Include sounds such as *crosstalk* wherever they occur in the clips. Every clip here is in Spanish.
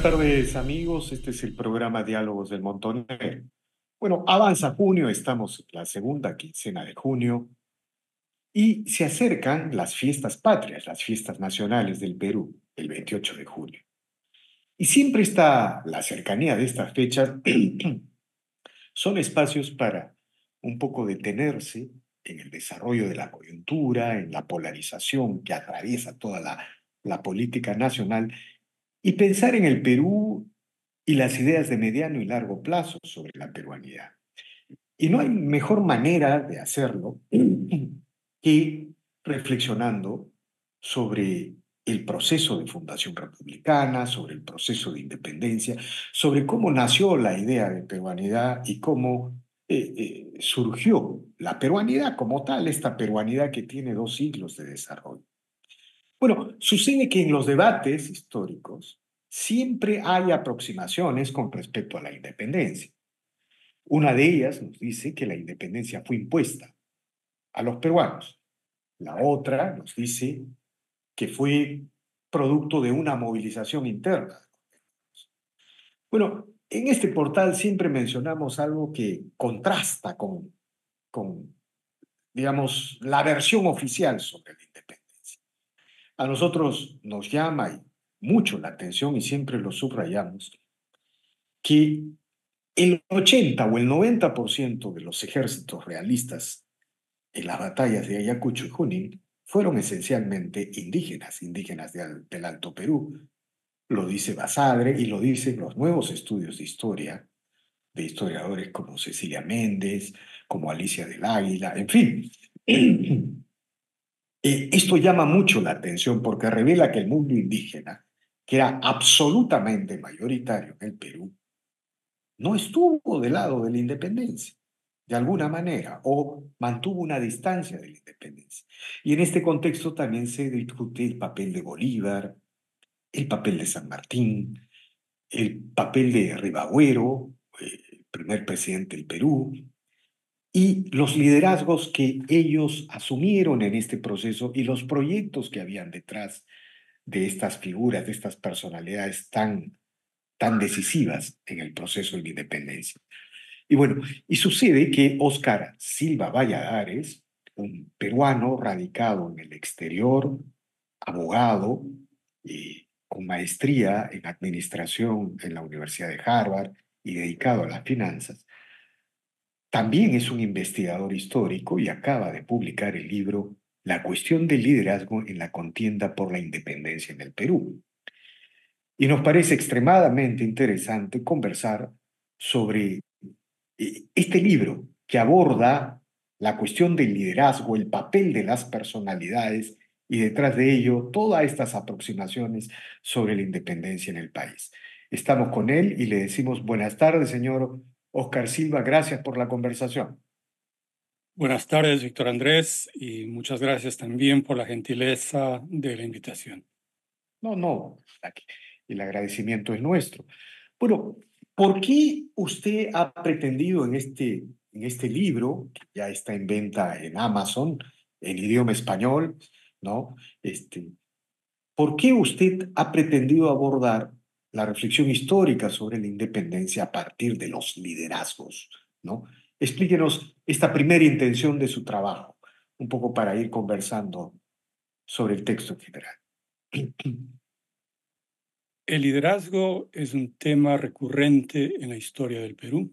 Buenas tardes amigos, este es el programa Diálogos del Montonero. Bueno, avanza junio, estamos en la segunda quincena de junio y se acercan las fiestas patrias, las fiestas nacionales del Perú, el 28 de junio. Y siempre está la cercanía de estas fechas, *clears throat* son espacios para un poco detenerse en el desarrollo de la coyuntura, en la polarización que atraviesa toda la, la política nacional y pensar en el Perú y las ideas de mediano y largo plazo sobre la peruanidad. Y no hay mejor manera de hacerlo *clears throat* que reflexionando sobre el proceso de fundación republicana, sobre el proceso de independencia, sobre cómo nació la idea de peruanidad y cómo eh, eh, surgió la peruanidad como tal, esta peruanidad que tiene dos siglos de desarrollo. Bueno, sucede que en los debates históricos siempre hay aproximaciones con respecto a la independencia. Una de ellas nos dice que la independencia fue impuesta a los peruanos. La otra nos dice que fue producto de una movilización interna. Bueno, en este portal siempre mencionamos algo que contrasta con, digamos, la versión oficial sobre la independencia. A nosotros nos llama mucho la atención y siempre lo subrayamos, que el 80 o el 90% de los ejércitos realistas en las batallas de Ayacucho y Junín fueron esencialmente indígenas, indígenas del Alto Perú. Lo dice Basadre y lo dicen los nuevos estudios de historia, de historiadores como Cecilia Méndez, como Alicia del Águila, en fin. *clears throat* Eh, esto llama mucho la atención porque revela que el mundo indígena, que era absolutamente mayoritario en el Perú, no estuvo del lado de la independencia, de alguna manera, o mantuvo una distancia de la independencia. Y en este contexto también se discute el papel de Bolívar, el papel de San Martín, el papel de Ribagüero, eh, el primer presidente del Perú, y los liderazgos que ellos asumieron en este proceso y los proyectos que habían detrás de estas figuras, de estas personalidades tan, tan decisivas en el proceso de la independencia. Y bueno, y sucede que Óscar Silva Valladares, un peruano radicado en el exterior, abogado, y eh, con maestría en administración en la Universidad de Harvard y dedicado a las finanzas, también es un investigador histórico y acaba de publicar el libro La cuestión del liderazgo en la contienda por la independencia en el Perú. Y nos parece extremadamente interesante conversar sobre eh, este libro que aborda la cuestión del liderazgo, el papel de las personalidades y detrás de ello todas estas aproximaciones sobre la independencia en el país. Estamos con él y le decimos buenas tardes, señor Oscar Silva, gracias por la conversación. Buenas tardes, Víctor Andrés, y muchas gracias también por la gentileza de la invitación. No, no, el agradecimiento es nuestro. Bueno, ¿por qué usted ha pretendido en este, en este libro, que ya está en venta en Amazon, en idioma español, ¿no? Este, ¿Por qué usted ha pretendido abordar la reflexión histórica sobre la independencia a partir de los liderazgos, ¿no? Explíquenos esta primera intención de su trabajo, un poco para ir conversando sobre el texto general. *clears throat* El liderazgo es un tema recurrente en la historia del Perú.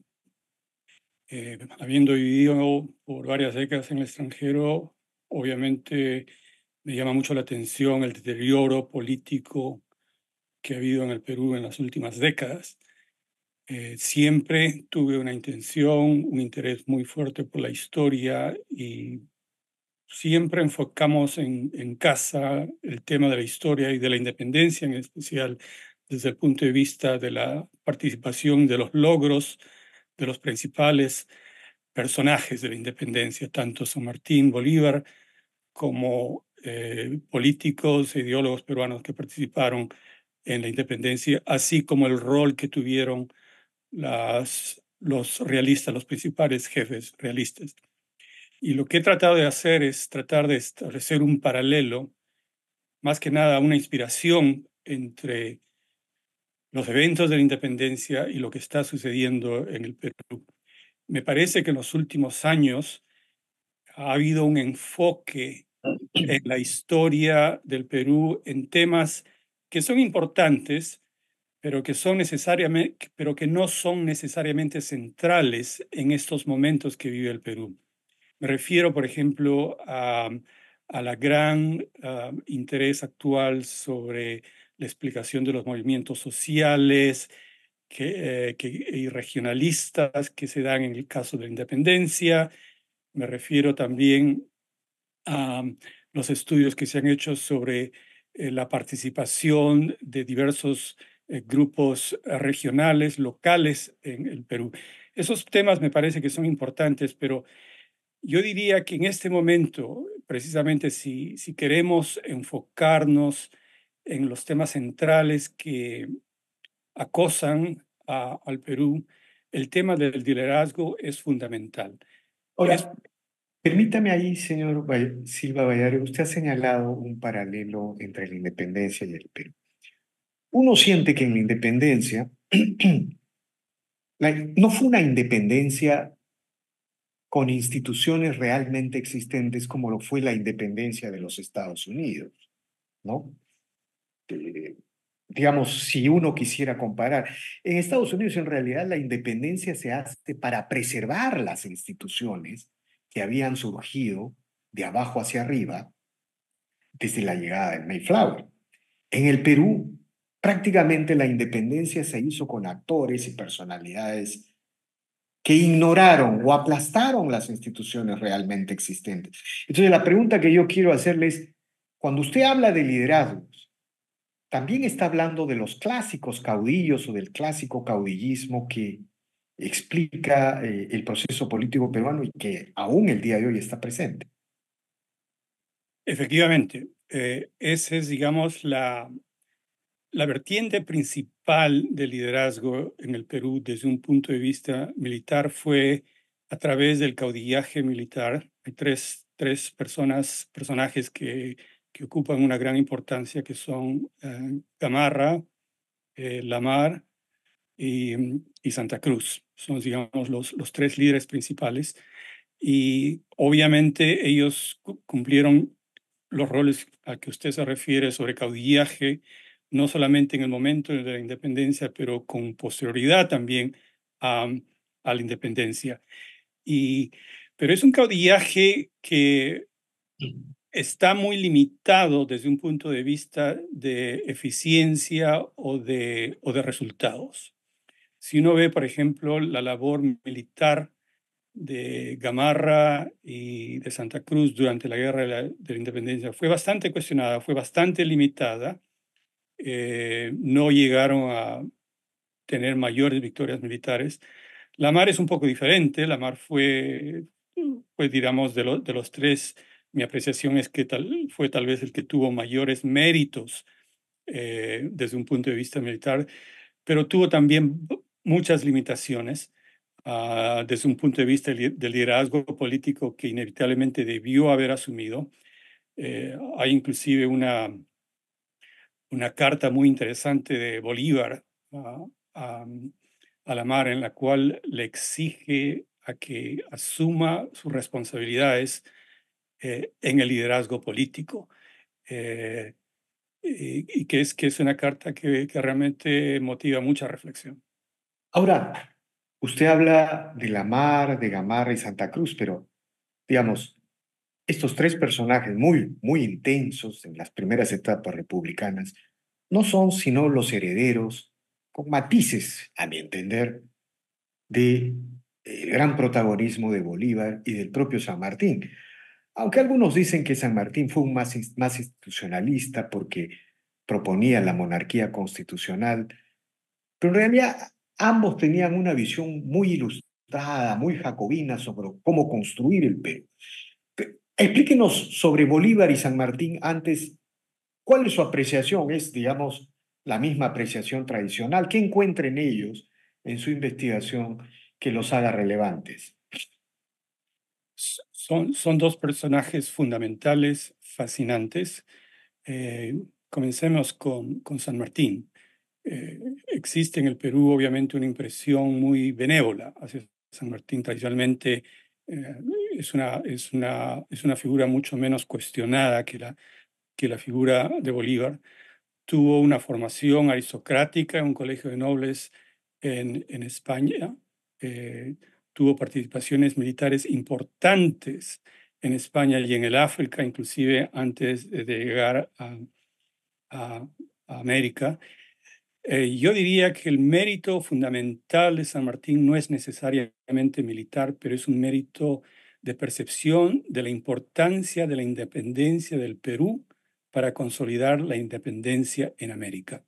Eh, habiendo vivido por varias décadas en el extranjero, obviamente me llama mucho la atención el deterioro político que ha habido en el Perú en las últimas décadas. Eh, siempre tuve una intención, un interés muy fuerte por la historia y siempre enfocamos en, en casa el tema de la historia y de la independencia en especial desde el punto de vista de la participación de los logros de los principales personajes de la independencia, tanto San Martín, Bolívar, como eh, políticos e ideólogos peruanos que participaron en la independencia, así como el rol que tuvieron los realistas, los principales jefes realistas. Y lo que he tratado de hacer es tratar de establecer un paralelo, más que nada una inspiración entre los eventos de la independencia y lo que está sucediendo en el Perú. Me parece que en los últimos años ha habido un enfoque en la historia del Perú en temas que son importantes, pero que, son necesariamente, pero que no son necesariamente centrales en estos momentos que vive el Perú. Me refiero, por ejemplo, a, a la gran interés actual sobre la explicación de los movimientos sociales que, eh, que, y regionalistas que se dan en el caso de la independencia. Me refiero también a los estudios que se han hecho sobre eh, la participación de diversos eh, grupos eh, regionales, locales en el Perú. Esos temas me parece que son importantes, pero yo diría que en este momento, precisamente si, si queremos enfocarnos en los temas centrales que acosan al Perú, el tema del liderazgo es fundamental. Permítame ahí, señor Silva Vallarre, usted ha señalado un paralelo entre la independencia y el Perú. Uno siente que en la independencia *clears throat* no fue una independencia con instituciones realmente existentes como lo fue la independencia de los Estados Unidos, ¿no? Eh, digamos, si uno quisiera comparar, en Estados Unidos en realidad la independencia se hace para preservar las instituciones que habían surgido de abajo hacia arriba desde la llegada del Mayflower. En el Perú, prácticamente la independencia se hizo con actores y personalidades que ignoraron o aplastaron las instituciones realmente existentes. Entonces, la pregunta que yo quiero hacerles, cuando usted habla de liderazgos, también está hablando de los clásicos caudillos o del clásico caudillismo que explica eh, el proceso político peruano y que aún el día de hoy está presente. Efectivamente, eh, esa es, digamos, la, la vertiente principal del liderazgo en el Perú desde un punto de vista militar fue a través del caudillaje militar. Hay tres, tres personas, personajes que, que ocupan una gran importancia, que son Camarra, eh, Lamar y Santa Cruz son, digamos, los, los tres líderes principales. Y obviamente ellos cumplieron los roles a que usted se refiere sobre caudillaje, no solamente en el momento de la independencia, pero con posterioridad también a, la independencia. Y, pero es un caudillaje que está muy limitado desde un punto de vista de eficiencia o de, o de resultados. Si uno ve, por ejemplo, la labor militar de Gamarra y de Santa Cruz durante la Guerra de la, Independencia, fue bastante cuestionada, fue bastante limitada. Eh, no llegaron a tener mayores victorias militares. La mar es un poco diferente. La mar fue, pues digamos, de, de los tres, mi apreciación es que tal, fue tal vez el que tuvo mayores méritos eh, desde un punto de vista militar, pero tuvo también muchas limitaciones ah, desde un punto de vista del liderazgo político que inevitablemente debió haber asumido. Eh, hay inclusive una, una carta muy interesante de Bolívar ah, a, la mar en la cual le exige a que asuma sus responsabilidades eh, en el liderazgo político. Eh, y, que, es, que es una carta que, que realmente motiva mucha reflexión. Ahora, usted habla de Lamar, de Gamarra y Santa Cruz, pero digamos, estos tres personajes muy, muy intensos en las primeras etapas republicanas no son sino los herederos, con matices, a mi entender, de eh, gran protagonismo de Bolívar y del propio San Martín. Aunque algunos dicen que San Martín fue un más, más institucionalista porque proponía la monarquía constitucional, pero en realidad Ambos tenían una visión muy ilustrada, muy jacobina sobre cómo construir el Perú. Explíquenos sobre Bolívar y San Martín antes, ¿cuál es su apreciación? Es, digamos, la misma apreciación tradicional. ¿Qué encuentren ellos en su investigación que los haga relevantes? Son, son dos personajes fundamentales, fascinantes. Eh, comencemos con, con San Martín. Eh, existe en el Perú obviamente una impresión muy benévola hacia San Martín. Tradicionalmente eh, es, una, es, una, es una figura mucho menos cuestionada que la, que la figura de Bolívar. Tuvo una formación aristocrática en un colegio de nobles en, en España. Eh, tuvo participaciones militares importantes en España y en el África, inclusive antes de llegar a América. Eh, yo diría que el mérito fundamental de San Martín no es necesariamente militar, pero es un mérito de percepción de la importancia de la independencia del Perú para consolidar la independencia en América.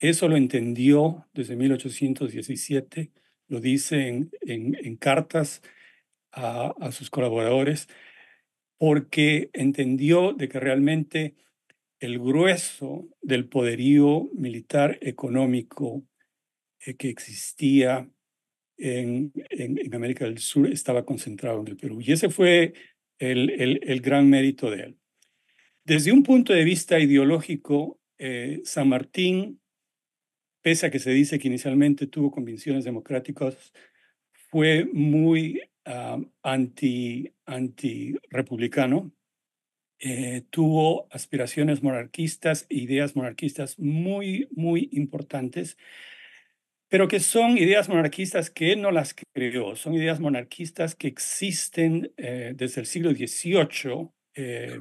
Eso lo entendió desde 1817, lo dice en, cartas a, a sus colaboradores, porque entendió de que realmente el grueso del poderío militar económico eh, que existía en, América del Sur estaba concentrado en el Perú. Y ese fue el, el, gran mérito de él. Desde un punto de vista ideológico, eh, San Martín, pese a que se dice que inicialmente tuvo convicciones democráticas, fue muy ah, anti, anti eh, tuvo aspiraciones monarquistas ideas monarquistas muy, muy importantes, pero que son ideas monarquistas que él no las creó, son ideas monarquistas que existen eh, desde el siglo XVIII. Eh,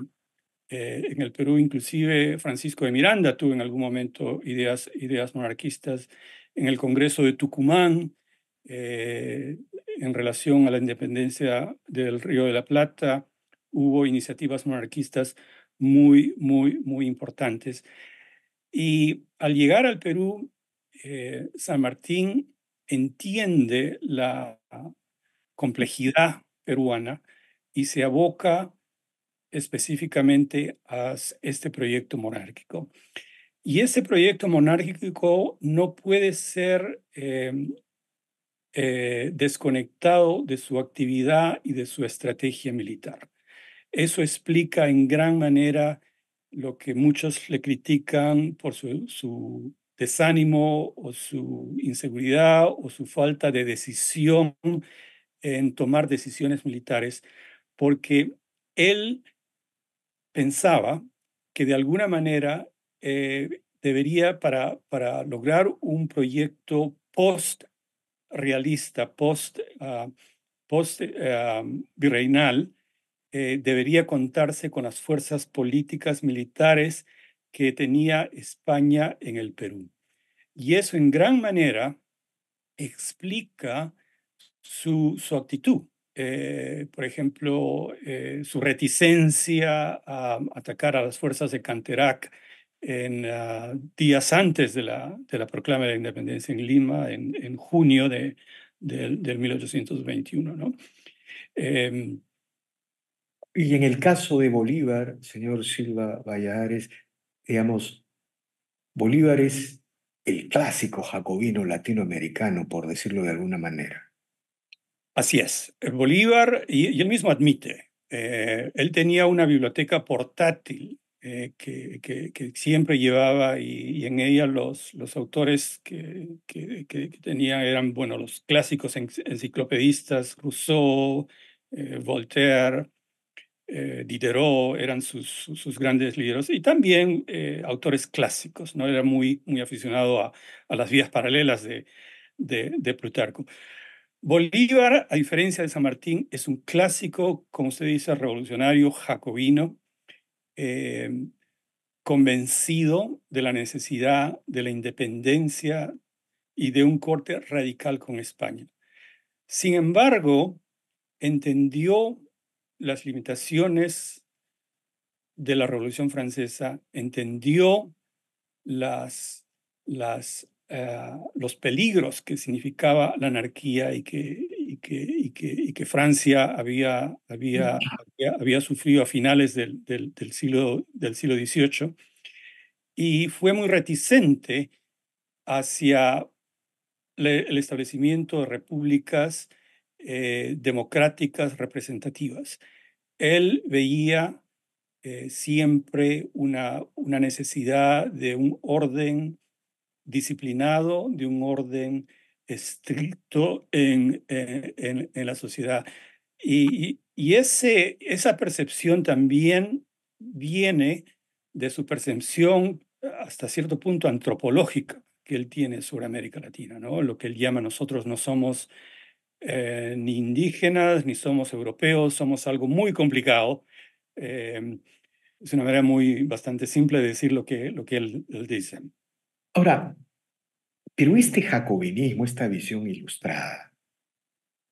en el Perú, inclusive Francisco de Miranda tuvo en algún momento ideas, ideas monarquistas en el Congreso de Tucumán en relación a la independencia del Río de la Plata hubo iniciativas monarquistas muy, muy, muy importantes. Y al llegar al Perú, eh, San Martín entiende la complejidad peruana y se aboca específicamente a este proyecto monárquico. Y ese proyecto monárquico no puede ser em, eh, desconectado de su actividad y de su estrategia militar. Eso explica en gran manera lo que muchos le critican por su, desánimo o su inseguridad o su falta de decisión en tomar decisiones militares, porque él pensaba que de alguna manera eh, debería, para, para lograr un proyecto post-realista, post-virreinal, ah, eh, ah, eh, debería contarse con las fuerzas políticas militares que tenía España en el Perú. Y eso en gran manera explica su, su actitud. Eh, por ejemplo, eh, su reticencia a atacar a las fuerzas de Canterac en ah, días antes de la, de la proclama de la independencia en Lima, en, en junio de, del 1821. ¿no? Em, y en el caso de Bolívar, señor Silva Valladares, digamos, Bolívar es el clásico jacobino latinoamericano, por decirlo de alguna manera. Así es. Eh, Bolívar, y, él mismo admite, eh, él tenía una biblioteca portátil eh, que, que, siempre llevaba y, en ella los, los autores que, tenía eran, bueno, los clásicos enciclopedistas, Rousseau, Voltaire, eh, Diderot eran sus, sus, grandes líderes y también eh, autores clásicos, ¿no? Era muy, muy aficionado a, las vías paralelas de, de, Plutarco. Bolívar, a diferencia de San Martín, es un clásico, como se dice, revolucionario jacobino, eh, convencido de la necesidad de la independencia y de un corte radical con España. Sin embargo, entendió las limitaciones de la Revolución Francesa, entendió las, ah, los peligros que significaba la anarquía y que, y que, y que, y que Francia había, había, había, sufrido a finales del, siglo, del siglo XVIII, y fue muy reticente hacia el establecimiento de repúblicas eh, democráticas representativas. Él veía eh, siempre una, una necesidad de un orden disciplinado, de un orden estricto en, eh, en, la sociedad. Y, ese, esa percepción también viene de su percepción hasta cierto punto antropológica que él tiene sobre América Latina, ¿no? Lo que él llama nosotros no somos eh, ni indígenas, ni somos europeos, somos algo muy complicado. Em, es una manera muy bastante simple de decir lo que, lo que él, dice. Ahora, pero este jacobinismo, esta visión ilustrada,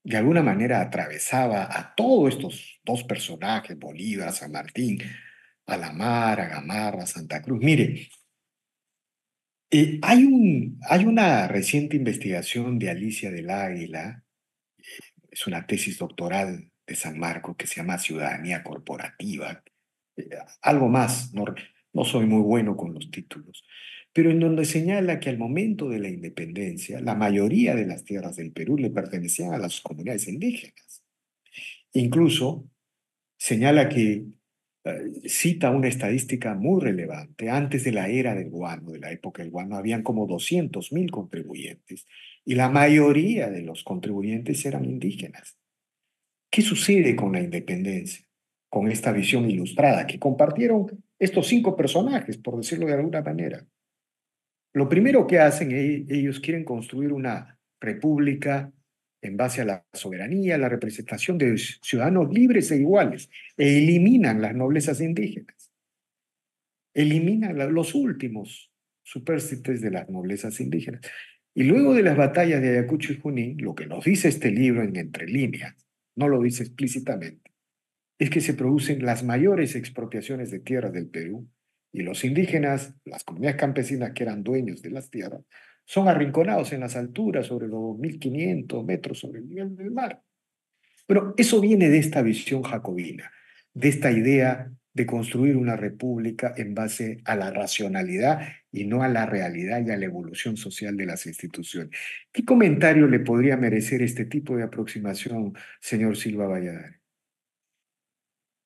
de alguna manera atravesaba a todos estos dos personajes, Bolívar, San Martín, Palamar, Gamarra, Santa Cruz. Mire, eh, hay, un, hay una reciente investigación de Alicia del Águila es una tesis doctoral de San Marco que se llama Ciudadanía Corporativa. Eh, algo más, no soy muy bueno con los títulos, pero en donde señala que al momento de la independencia, la mayoría de las tierras del Perú le pertenecían a las comunidades indígenas. Incluso señala que eh, cita una estadística muy relevante. Antes de la era del guano, de la época del guano, habían como 200.000 contribuyentes y la mayoría de los contribuyentes eran indígenas. ¿Qué sucede con la independencia? Con esta visión ilustrada que compartieron estos cinco personajes, por decirlo de alguna manera. Lo primero que hacen, e, ellos quieren construir una república en base a la soberanía, la representación de ciudadanos libres e iguales, e eliminan las noblezas indígenas, eliminan los últimos supérstites de las noblezas indígenas. Y luego de las batallas de Ayacucho y Junín, lo que nos dice este libro en entre líneas, no lo dice explícitamente, es que se producen las mayores expropiaciones de tierras del Perú y los indígenas, las comunidades campesinas que eran dueños de las tierras, son arrinconados en las alturas, sobre los 1500 metros sobre el nivel del mar. Pero eso viene de esta visión jacobina, de esta idea de construir una república en base a la racionalidad y no a la realidad y a la evolución social de las instituciones. ¿Qué comentario le podría merecer este tipo de aproximación, señor Silva Valladares?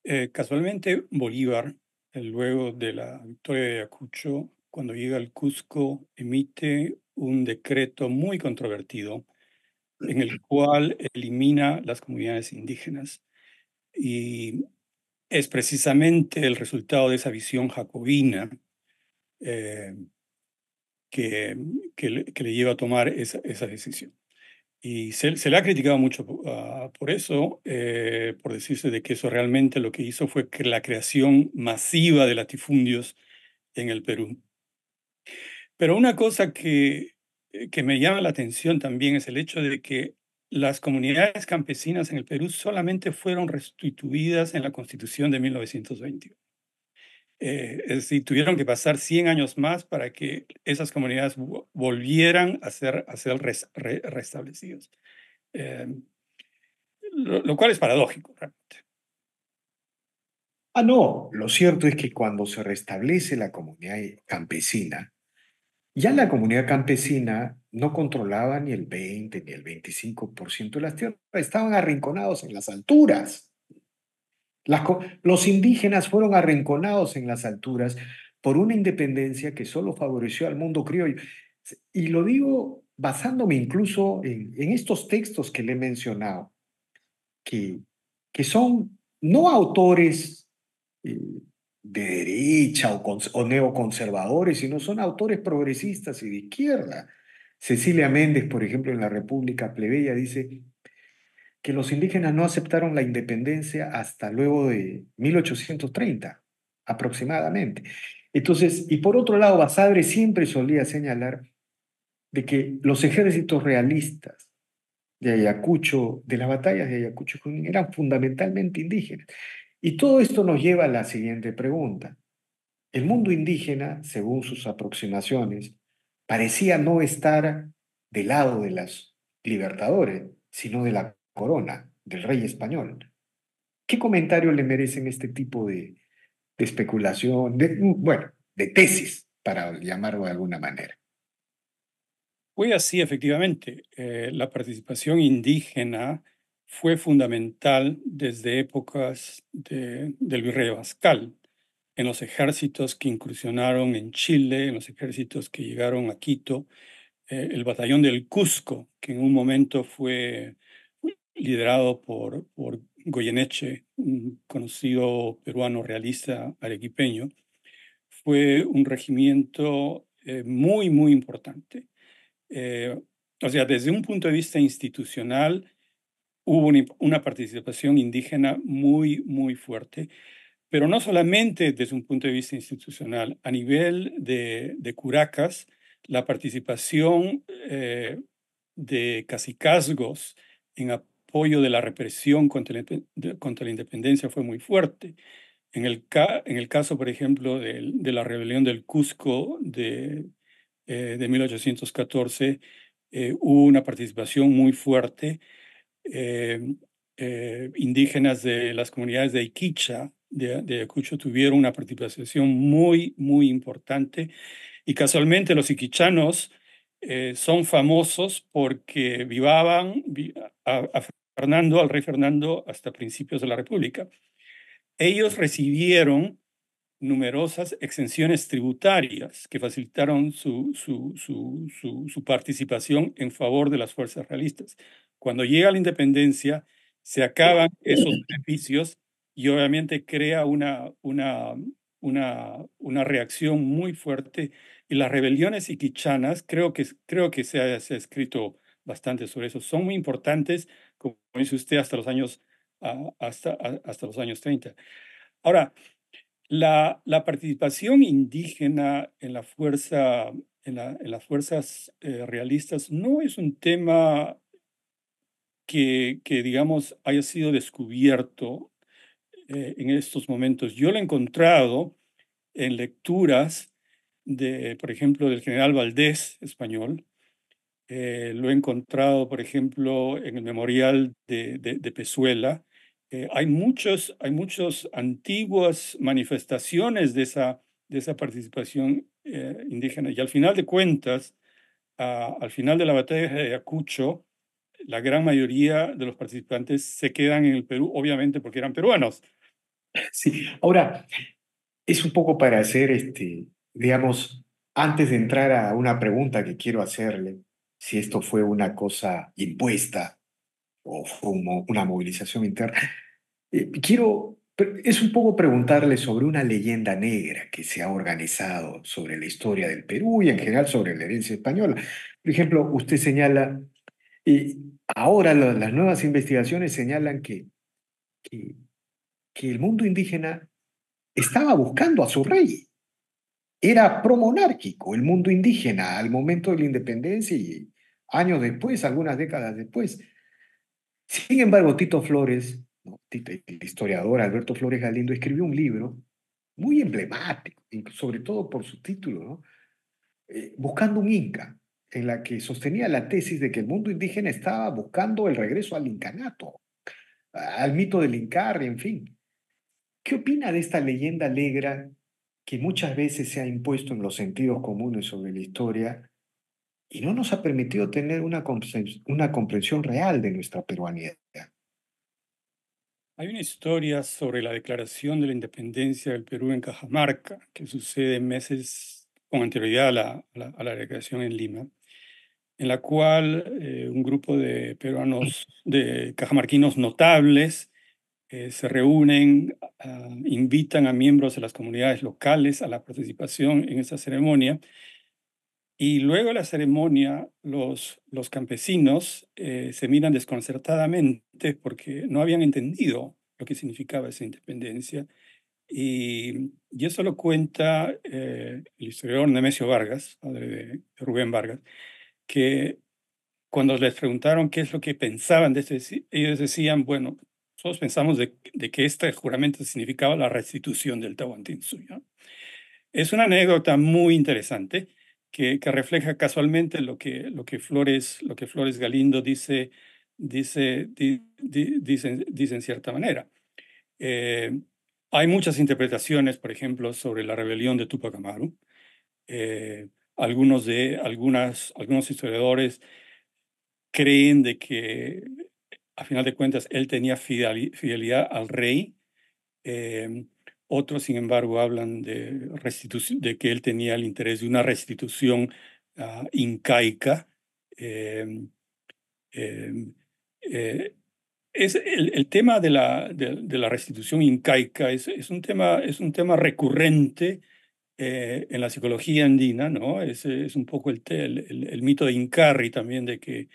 Eh, casualmente, Bolívar, luego de la victoria de Ayacucho, cuando llega al Cusco, emite un decreto muy controvertido en el cual elimina las comunidades indígenas. Y es precisamente el resultado de esa visión jacobina eh, que, que, le lleva a tomar esa, decisión. Y se, le ha criticado mucho ah, por eso, eh, por decirse de que eso realmente lo que hizo fue que la creación masiva de latifundios en el Perú. Pero una cosa que, eh, que me llama la atención también es el hecho de que las comunidades campesinas en el Perú solamente fueron restituidas en la Constitución de 1921. Eh, es decir, tuvieron que pasar 100 años más para que esas comunidades volvieran a ser, ser restablecidas. Eh, lo, lo, cual es paradójico, realmente. Ah, no, lo cierto es que cuando se restablece la comunidad campesina, ya la comunidad campesina no controlaba ni el 20 ni el 25% de las tierras, estaban arrinconados en las alturas. los indígenas fueron arrinconados en las alturas por una independencia que solo favoreció al mundo criollo. Y lo digo basándome incluso en, estos textos que le he mencionado, que, que son no autores eh, de derecha o, neoconservadores, sino son autores progresistas y de izquierda. Cecilia Méndez, por ejemplo, en la República Plebeya dice que los indígenas no aceptaron la independencia hasta luego de 1830, aproximadamente. Entonces, y por otro lado, Basadre siempre solía señalar de que los ejércitos realistas de Ayacucho, de las batallas de Ayacucho eran fundamentalmente indígenas. Y todo esto nos lleva a la siguiente pregunta. El mundo indígena, según sus aproximaciones, parecía no estar del lado de los libertadores, sino de la corona, del rey español. ¿Qué comentario le merecen este tipo de, especulación, de, bueno, de tesis, para llamarlo de alguna manera? Pues así, efectivamente, eh, la participación indígena fue fundamental desde épocas del virrey Abascal, en los ejércitos que incursionaron en Chile, en los ejércitos que llegaron a Quito, eh, el batallón del Cusco, que en un momento fue liderado por, por Goyeneche, un conocido peruano realista arequipeño, fue un regimiento eh, muy, muy importante. Eh, o sea, desde un punto de vista institucional, hubo una participación indígena muy, muy fuerte, pero no solamente desde un punto de vista institucional, a nivel de, de Curacas, la participación eh, de cacicazgos en apoyo de la represión contra, la, independencia fue muy fuerte. En el, en el caso, por ejemplo, de, la rebelión del Cusco de, eh, de 1814, eh, hubo una participación muy fuerte eh, eh, indígenas de las comunidades de Iquicha, de, Ayacucho, tuvieron una participación muy, muy importante. Y casualmente los iquichanos eh, son famosos porque vivaban a, Fernando, al rey Fernando, hasta principios de la República. Ellos recibieron numerosas exenciones tributarias que facilitaron su, su, su participación en favor de las fuerzas realistas. Cuando llega la independencia, se acaban esos *clears throat* beneficios y obviamente crea una, una, una, una reacción muy fuerte. Y las rebeliones iquichanas, creo que, creo que se ha, escrito bastante sobre eso, son muy importantes, como dice usted, hasta los años, ah, hasta, ah, hasta los años 30. Ahora, la, la participación indígena en la fuerza en, la, en, las fuerzas eh, realistas no es un tema que, digamos, haya sido descubierto eh, en estos momentos. Yo lo he encontrado en lecturas de, por ejemplo, del general Valdés español. Eh, lo he encontrado, por ejemplo, en el memorial de, de, Pezuela. Eh, hay muchos, hay muchos antiguas manifestaciones de esa, de esa participación indígena. Y al final de cuentas, al final de la batalla de Ayacucho, la gran mayoría de los participantes se quedan en el Perú, obviamente porque eran peruanos. *laughs* Sí, ahora, es un poco para hacer, este, digamos, antes de entrar a una pregunta que quiero hacerle, si esto fue una cosa impuesta o fue una movilización interna, eh, quiero, es un poco preguntarle sobre una leyenda negra que se ha organizado sobre la historia del Perú y en general sobre la herencia española. Por ejemplo, usted señala y ahora las nuevas investigaciones señalan que, que, el mundo indígena estaba buscando a su rey. Era promonárquico el mundo indígena al momento de la independencia y años después, algunas décadas después. Sin embargo, Tito Flores, el historiador Alberto Flores Galindo, escribió un libro muy emblemático, sobre todo por su título, eh, Buscando un Inca, en la que sostenía la tesis de que el mundo indígena estaba buscando el regreso al incanato, al mito del Incar, en fin. ¿Qué opina de esta leyenda alegra que muchas veces se ha impuesto en los sentidos comunes sobre la historia y no nos ha permitido tener una, comprensión real de nuestra peruanidad? Hay una historia sobre la declaración de la independencia del Perú en Cajamarca, que sucede meses con anterioridad a la declaración en Lima, en la cual eh, un grupo de peruanos, de cajamarquinos notables, eh, se reúnen, ah, invitan a miembros de las comunidades locales a la participación en esa ceremonia. Y luego de la ceremonia, los, los campesinos eh, se miran desconcertadamente porque no habían entendido lo que significaba esa independencia. Y, y eso lo cuenta el historiador Nemesio Vargas, padre de Rubén Vargas, que cuando les preguntaron qué es lo que pensaban, de este, ellos decían, bueno, todos pensamos de, que este juramento significaba la restitución del Tahuantinsuyo. Es una anécdota muy interesante que, que, refleja casualmente lo que, lo, que Flores, lo que Flores Galindo dice, dice, dicen en cierta manera. Eh, hay muchas interpretaciones, por ejemplo, sobre la rebelión de Tupac Amaru. Eh, algunos, de, algunas, algunos historiadores creen de que a final de cuentas él tenía fidelidad al rey. Eh, otros, sin embargo, hablan de, de que él tenía el interés de una restitución ah, incaica. Eh, eh, es el, tema de la, la restitución incaica es, un tema, es un tema recurrente eh, en la psicología andina, ¿no? Es, es un poco el, mito de Incarri también, de que,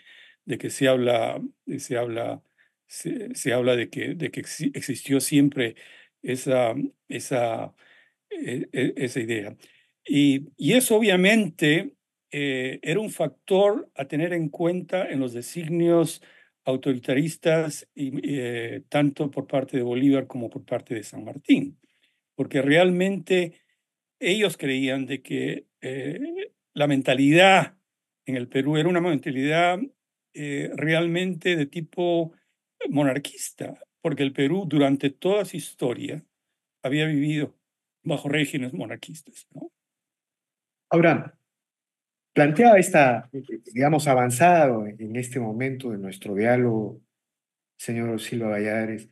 de que se habla, se habla, se, habla de que, de que existió siempre esa, esa, e, e, esa idea. Y, eso obviamente eh, era un factor a tener en cuenta en los designios autoritaristas, eh, tanto por parte de Bolívar como por parte de San Martín, porque realmente ellos creían de que eh, la mentalidad en el Perú era una mentalidad eh, realmente de tipo monarquista, porque el Perú durante toda su historia había vivido bajo regímenes monarquistas. ¿no? Ahora, planteaba esta, digamos, avanzado en este momento de nuestro diálogo, señor Silva Valladares,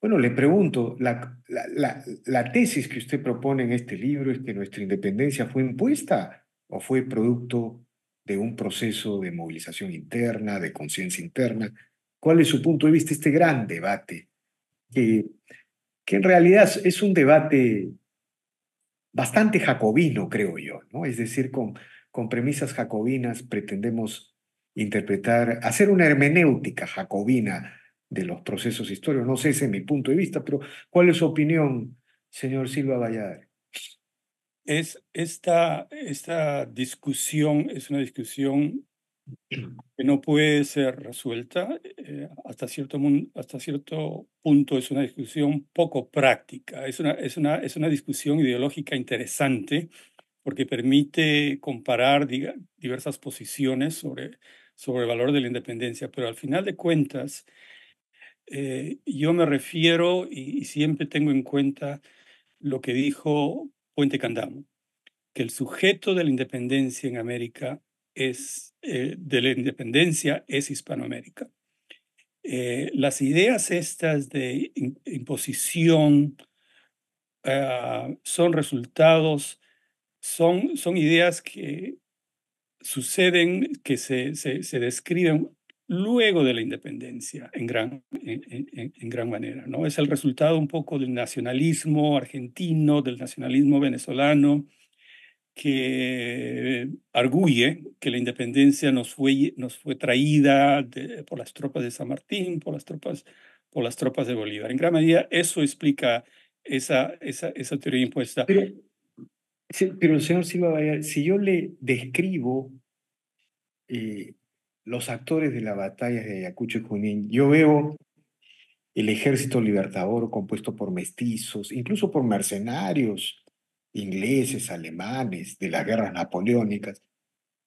bueno, le pregunto, la, la, tesis que usted propone en este libro es que nuestra independencia fue impuesta o fue producto de un proceso de movilización interna, de conciencia interna. ¿Cuál es su punto de vista? Este gran debate, que, que en realidad es un debate bastante jacobino, creo yo, ¿no? Es decir, con, con premisas jacobinas pretendemos interpretar, hacer una hermenéutica jacobina de los procesos históricos. No sé, ese es mi punto de vista, pero ¿cuál es su opinión, señor Silva Valladares? Es esta, esta discusión es una discusión que no puede ser resuelta. Eh, hasta, cierto, hasta cierto punto es una discusión poco práctica. Es una, es una, es una discusión ideológica interesante porque permite comparar diversas posiciones sobre, sobre el valor de la independencia, pero al final de cuentas eh, yo me refiero y, siempre tengo en cuenta lo que dijo Puente Candamo, que el sujeto de la independencia en América es, eh, de la independencia es Hispanoamérica. Eh, las ideas estas de imposición ah, son resultados, son, son ideas que suceden, que se, se describen luego de la independencia en gran, en, gran manera. ¿no? Es el resultado un poco del nacionalismo argentino, del nacionalismo venezolano, que arguye que la independencia nos fue, nos fue traída por las tropas de San Martín, por las tropas, por las tropas de Bolívar. En gran medida eso explica esa, esa, esa teoría impuesta. Pero, señor Silva, si yo le describo... Eh, los actores de la batalla de Ayacucho y Junín. Yo veo el ejército libertador compuesto por mestizos, incluso por mercenarios ingleses, alemanes, de las guerras napoleónicas.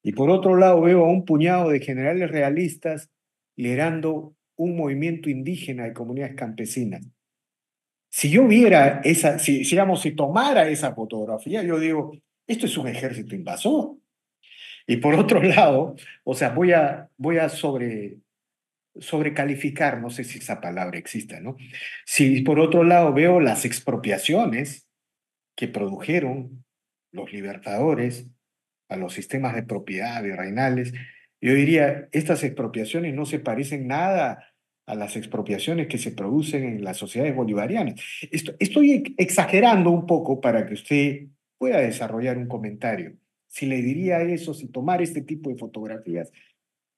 Y por otro lado veo a un puñado de generales realistas liderando un movimiento indígena de comunidades campesinas. Si yo viera esa, si, digamos, si tomara esa fotografía, yo digo, esto es un ejército invasor. Y por otro *laughs* lado, o sea, voy a, voy a sobre, sobrecalificar, no sé si esa palabra exista, ¿no? Si por otro lado veo las expropiaciones que produjeron los libertadores a los sistemas de propiedad Reinales, yo diría, estas expropiaciones no se parecen nada a las expropiaciones que se producen en las sociedades bolivarianas. Estoy exagerando un poco para que usted pueda desarrollar un comentario si le diría eso, si tomar este tipo de fotografías,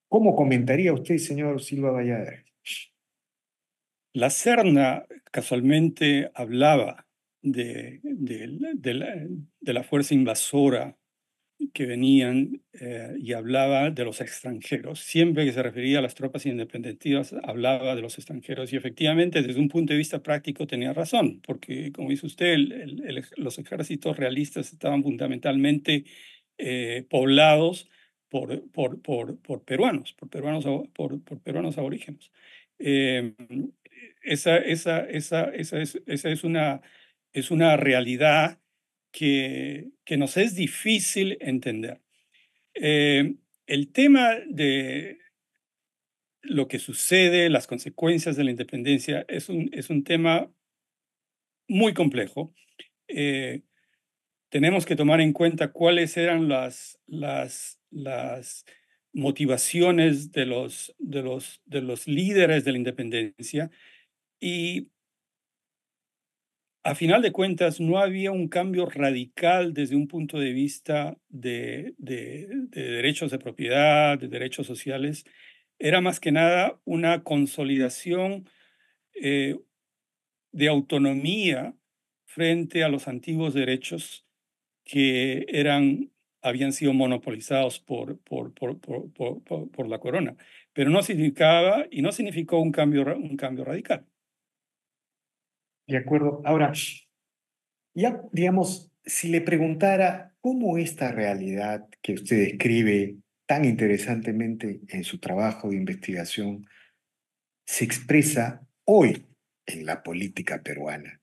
¿cómo comentaría usted, señor Silva Valladares? La Serna casualmente hablaba de, de, la, fuerza invasora que venían eh, y hablaba de los extranjeros. Siempre que se refería a las tropas independentistas, hablaba de los extranjeros. Y efectivamente, desde un punto de vista práctico, tenía razón, porque, como dice usted, los ejércitos realistas estaban fundamentalmente eh, poblados por, por, por, por, peruanos, por peruanos, por, peruanos aborígenes. Em, esa, esa, es, esa es, una, es una realidad que, que nos es difícil entender. Em, el tema de lo que sucede, las consecuencias de la independencia, es un, es un tema muy complejo. Eh, tenemos que tomar en cuenta cuáles eran las, las, las motivaciones de los, de, los, de los líderes de la independencia y a final de cuentas no había un cambio radical desde un punto de vista de, derechos de propiedad, de derechos sociales. Era más que nada una consolidación eh, de autonomía frente a los antiguos derechos que eran, habían sido monopolizados por, por, por, la corona. Pero no significaba y no significó un cambio, un cambio radical. De acuerdo. Ahora, ya digamos, si le preguntara cómo esta realidad que usted describe tan interesantemente en su trabajo de investigación se expresa hoy en la política peruana.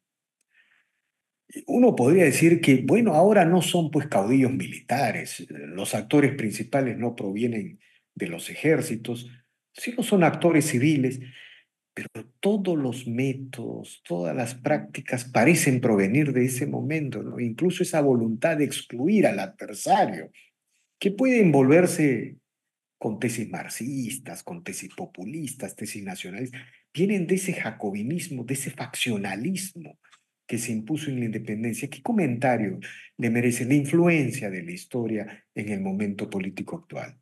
Uno podría decir que, bueno, ahora no son pues caudillos militares, los actores principales no provienen de los ejércitos, sino son actores civiles, pero todos los métodos, todas las prácticas parecen provenir de ese momento, incluso esa voluntad de excluir al adversario, que puede envolverse con tesis marxistas, con tesis populistas, tesis nacionalistas, vienen de ese jacobinismo, de ese faccionalismo que se impuso en la independencia, ¿qué comentario le merece la influencia de la historia en el momento político actual?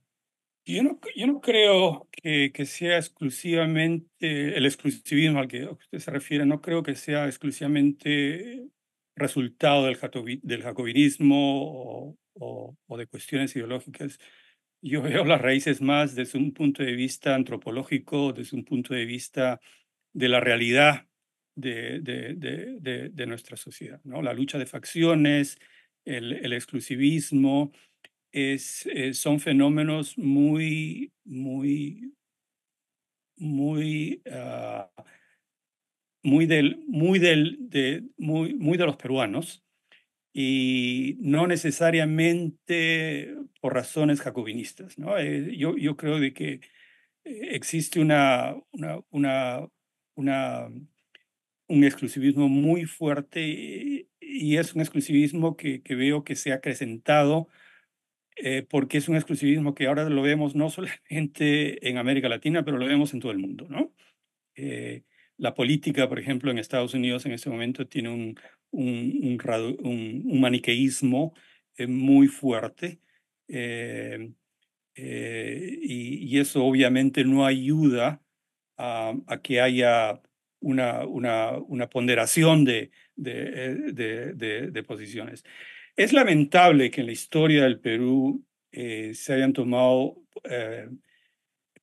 Yo no, yo no creo que, que sea exclusivamente el exclusivismo al que usted se refiere, no creo que sea exclusivamente resultado del, jacobinismo o, o, o, de cuestiones ideológicas. Yo veo las raíces más desde un punto de vista antropológico, desde un punto de vista de la realidad de, de, de, de nuestra sociedad. ¿no? La lucha de facciones, el, exclusivismo, es, eh, son fenómenos muy, muy, muy, ah, muy, del, muy, del, de, muy, muy de los peruanos y no necesariamente por razones jacobinistas. ¿no? Eh, yo, yo creo de que eh, existe una, una, una, una un exclusivismo muy fuerte y es un exclusivismo que, veo que se ha acrecentado eh, porque es un exclusivismo que ahora lo vemos no *laughs* solamente en América Latina, pero lo vemos en todo el mundo, ¿no? Eh, la política, por ejemplo, en Estados Unidos en este momento tiene un, un, maniqueísmo eh, muy fuerte y, eso obviamente no ayuda a, a que haya una, una, ponderación eh, de, de, posiciones. Es lamentable que en la historia del Perú eh, se hayan tomado eh,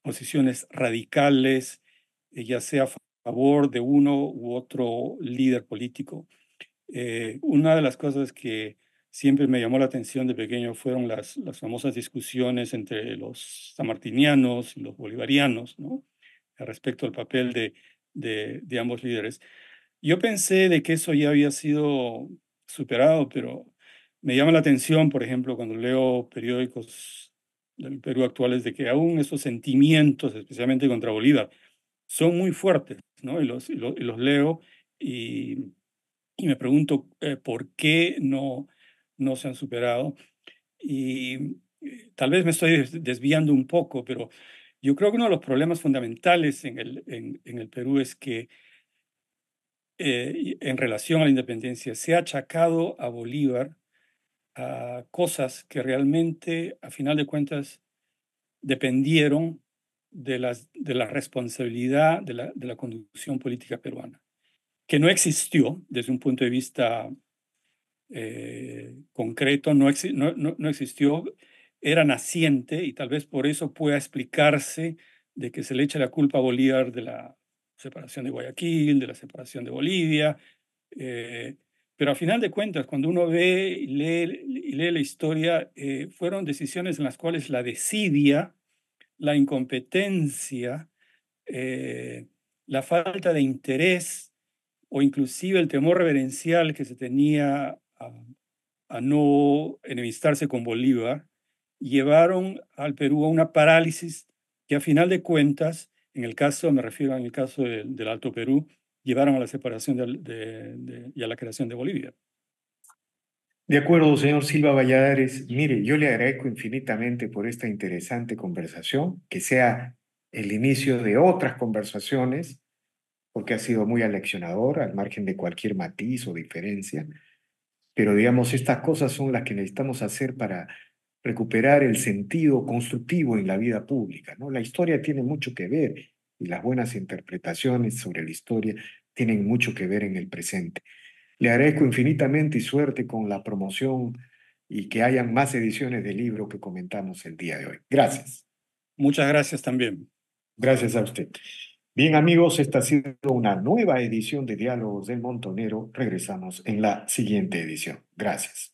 posiciones radicales, ya sea a favor de uno u otro líder político. una de las cosas que siempre me llamó la atención de pequeño fueron las, las famosas discusiones entre los samartinianos y los bolivarianos, ¿no? respecto al papel de, de, ambos líderes. Yo pensé de que eso ya había sido superado, pero me llama la atención, por ejemplo, cuando leo periódicos del Perú actuales, de que aún esos sentimientos, especialmente contra Bolívar, son muy fuertes, ¿no? Y los, leo y, me pregunto eh, por qué no, no se han superado. Y eh, tal vez me estoy desviando un poco, pero yo creo que uno de los problemas fundamentales en el, en, el Perú es que eh, en relación a la independencia se ha achacado a Bolívar a cosas que realmente, a final de cuentas, dependieron de, las, de la responsabilidad de la, de la conducción política peruana, que no existió desde un punto de vista eh, concreto, no, no existió era naciente y tal vez por eso pueda explicarse de que se le eche la culpa a Bolívar de la separación de Guayaquil, de la separación de Bolivia. Eh, pero a final de cuentas, cuando uno ve y lee, lee, la historia, eh, fueron decisiones en las cuales la desidia, la incompetencia, eh, la falta de interés o inclusive el temor reverencial que se tenía a no enemistarse con Bolívar, llevaron al Perú a una parálisis que a final de cuentas, en el caso, me refiero en el caso del Alto Perú, llevaron a la separación y a la creación de Bolivia. De acuerdo, señor Silva Valladares. Mire, yo le agradezco infinitamente por esta interesante conversación, que sea el inicio de otras conversaciones, porque ha sido muy aleccionador, al margen de cualquier matiz o diferencia. Pero digamos, estas cosas son las que necesitamos hacer para recuperar el sentido constructivo en la vida pública. ¿no? La historia tiene mucho que ver y las buenas interpretaciones sobre la historia tienen mucho que ver en el presente. Le agradezco infinitamente y suerte con la promoción y que hayan más ediciones del libro que comentamos el día de hoy. Gracias. Muchas gracias también. Gracias a usted. Bien amigos, esta ha sido una nueva edición de Diálogos del Montonero. Regresamos en la siguiente edición. Gracias.